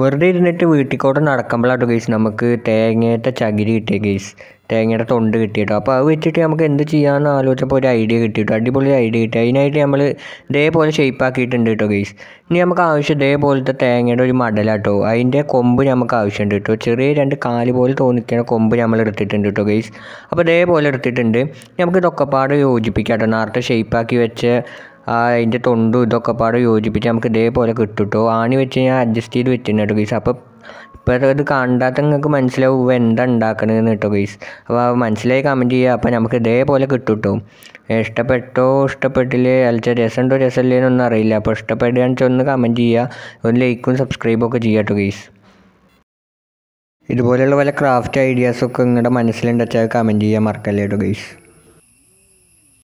വെറുതെ ഇരുന്നിട്ട് വീട്ടിക്കോട്ട് നടക്കുമ്പോഴാട്ടോ ഗേസ് നമുക്ക് തേങ്ങയുടെ ചകിരി കിട്ടിയ ഗേസ് തേങ്ങയുടെ തൊണ്ട് കിട്ടിയിട്ടോ അപ്പോൾ അത് വെച്ചിട്ട് നമുക്ക് എന്ത് ചെയ്യാമെന്ന് ആലോചിച്ചപ്പോൾ ഒരു ഐഡിയ കിട്ടിയിട്ടോ അടിപൊളി ഐഡിയ കിട്ടി അതിനായിട്ട് നമ്മൾ ഇതേപോലെ ആക്കിയിട്ടുണ്ട് കേട്ടോ ഗേസ് ഇനി നമുക്ക് ആവശ്യം ഇതേപോലത്തെ തേങ്ങയുടെ ഒരു മടലാട്ടോ അതിൻ്റെ കൊമ്പ് നമുക്ക് ആവശ്യമുണ്ട് കേട്ടോ ചെറിയ രണ്ട് കാല് പോലെ തോന്നിക്കുന്ന കൊമ്പ് നമ്മൾ എടുത്തിട്ടുണ്ട് കേട്ടോ ഗേസ് അപ്പോൾ ഇതേപോലെ എടുത്തിട്ടുണ്ട് നമുക്ക് ഇതൊക്കെപ്പാട് യോജിപ്പിക്കാം കേട്ടോ നേരത്തെ ആക്കി വെച്ച അതിൻ്റെ തൊണ്ടും ഇതൊക്കെ പാടെ യോജിപ്പിച്ച് നമുക്ക് ഇതേപോലെ കിട്ടും കേട്ടോ ആണി വെച്ച് ഞാൻ അഡ്ജസ്റ്റ് ചെയ്ത് വെച്ചിരുന്നു കേട്ടോ ഗീസ് അപ്പോൾ ഇപ്പോൾ ഇത് കണ്ടാത്ത നിങ്ങൾക്ക് മനസ്സിലാവും ഇവ എന്താ ഉണ്ടാക്കണതെന്ന് കേട്ടോ ഗീസ് അപ്പോൾ മനസ്സിലായി കമൻറ്റ് ചെയ്യുക അപ്പോൾ നമുക്ക് ഇതേപോലെ കിട്ടും കേട്ടോ ഇഷ്ടപ്പെട്ടോ ഇഷ്ടപ്പെട്ടില്ലേ അല്ല രസമുണ്ടോ രസമില്ലേ എന്നൊന്നും അറിയില്ല അപ്പോൾ ഇഷ്ടപ്പെടുകയാണെന്ന് ഒന്ന് കമൻറ്റ് ചെയ്യുക ഒരു ലൈക്കും സബ്സ്ക്രൈബും ഒക്കെ ചെയ്യുക കേട്ടോ ഗീസ് ഇതുപോലെയുള്ള പല ക്രാഫ്റ്റ് ഐഡിയാസൊക്കെ നിങ്ങളുടെ മനസ്സിലുണ്ടെച്ചാൽ കമൻറ്റ് ചെയ്യാൻ മറക്കല്ലേ കേട്ടോ ഗൈസ്